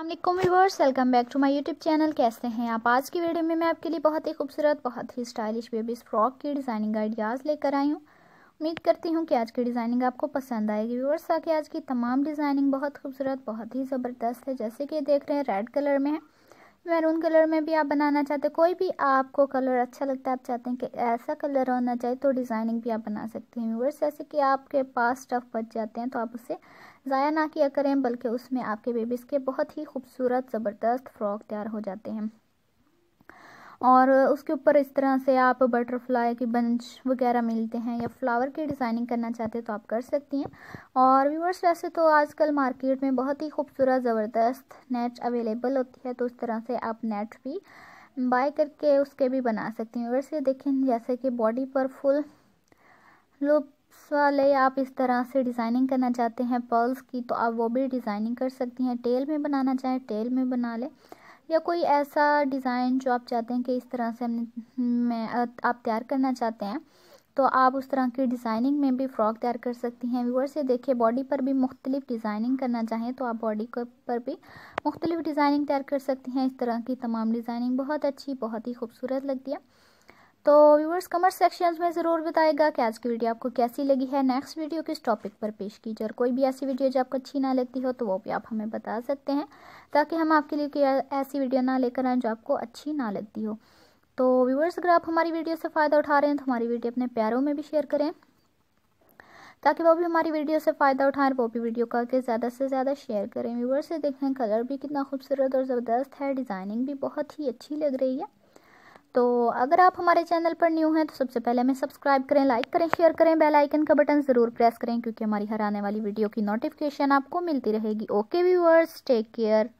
अल्लाम welcome back to my YouTube channel कैसे हैं आप आज की वीडियो में मैं आपके लिए बहुत ही खूबसूरत बहुत ही स्टाइलिश बेबीज फ्रॉक की डिज़ाइनिंग आइडियाज़ लेकर आई हूँ उम्मीद करती हूँ कि आज की डिज़ाइनिंग आपको पसंद आएगी व्यूवर्स ताकि आज की तमाम डिज़ाइनिंग बहुत खूबसूरत बहुत ही ज़बरदस्त है जैसे कि देख रहे हैं रेड कलर में है मैरून कलर में भी आप बनाना चाहते हैं कोई भी आपको कलर अच्छा लगता है आप चाहते हैं कि ऐसा कलर होना चाहिए तो डिज़ाइनिंग भी आप बना सकते हैं व्यूवर्स जैसे कि आपके पास स्टफ़ बच जाते हैं तो आप उसे ज़ाया ना किया करें बल्कि उसमें आपके बेबीज़ के बहुत ही खूबसूरत ज़बरदस्त फ्रॉक तैयार हो जाते हैं और उसके ऊपर इस तरह से आप बटरफ्लाई की बंच वगैरह मिलते हैं या फ्लावर की डिज़ाइनिंग करना चाहते हैं तो आप कर सकती हैं और व्यूवर्स वैसे तो आजकल मार्केट में बहुत ही खूबसूरत ज़बरदस्त नेट अवेलेबल होती है तो उस तरह से आप नेट भी बाय करके उसके भी बना सकती हैं व्यूवर्स ये देखें जैसे कि बॉडी पर फुल लुप्स वाले आप इस तरह से डिज़ाइनिंग करना चाहते हैं पर्ल्स की तो आप वो भी डिज़ाइनिंग कर सकती हैं टेल में बनाना चाहें टेल में बना लें या कोई ऐसा डिज़ाइन जो आप चाहते हैं कि इस तरह से हमने मैं आप तैयार करना चाहते हैं तो आप उस तरह की डिज़ाइनिंग में भी फ़्रॉक तैयार कर सकती हैं व्यूअर से देखिए बॉडी पर भी मुख्तलिफ डिज़ाइनिंग करना चाहें तो आप बॉडी पर भी मुख्तलिफ डिज़ाइनिंग तैयार कर सकती हैं इस तरह की तमाम डिज़ाइनिंग बहुत अच्छी बहुत ही खूबसूरत लगती है तो व्यूवर्स कमेंट सेक्शन में ज़रूर बताएगा कि आज की वीडियो आपको कैसी लगी है नेक्स्ट वीडियो किस टॉपिक पर पेश कीजिए और कोई भी ऐसी वीडियो जो आपको अच्छी ना लगती हो तो वो भी आप हमें बता सकते हैं ताकि हम आपके लिए ऐसी वीडियो ना लेकर आएँ जो आपको अच्छी ना लगती हो तो व्यूवर्स अगर आप हमारी वीडियो से फ़ायदा उठा रहे हैं तो हमारी वीडियो अपने प्यारों में भी शेयर करें ताकि वो भी हमारी वीडियो से फ़ायदा उठाएं वो भी वीडियो करके ज़्यादा से ज़्यादा शेयर करें व्यूवर्स से देखें कलर भी कितना खूबसूरत और ज़बरदस्त है डिज़ाइनिंग भी बहुत ही अच्छी लग रही है तो अगर आप हमारे चैनल पर न्यू हैं तो सबसे पहले हमें सब्सक्राइब करें लाइक करें शेयर करें बेल आइकन का बटन ज़रूर प्रेस करें क्योंकि हमारी हर आने वाली वीडियो की नोटिफिकेशन आपको मिलती रहेगी ओके व्यूअर्स टेक केयर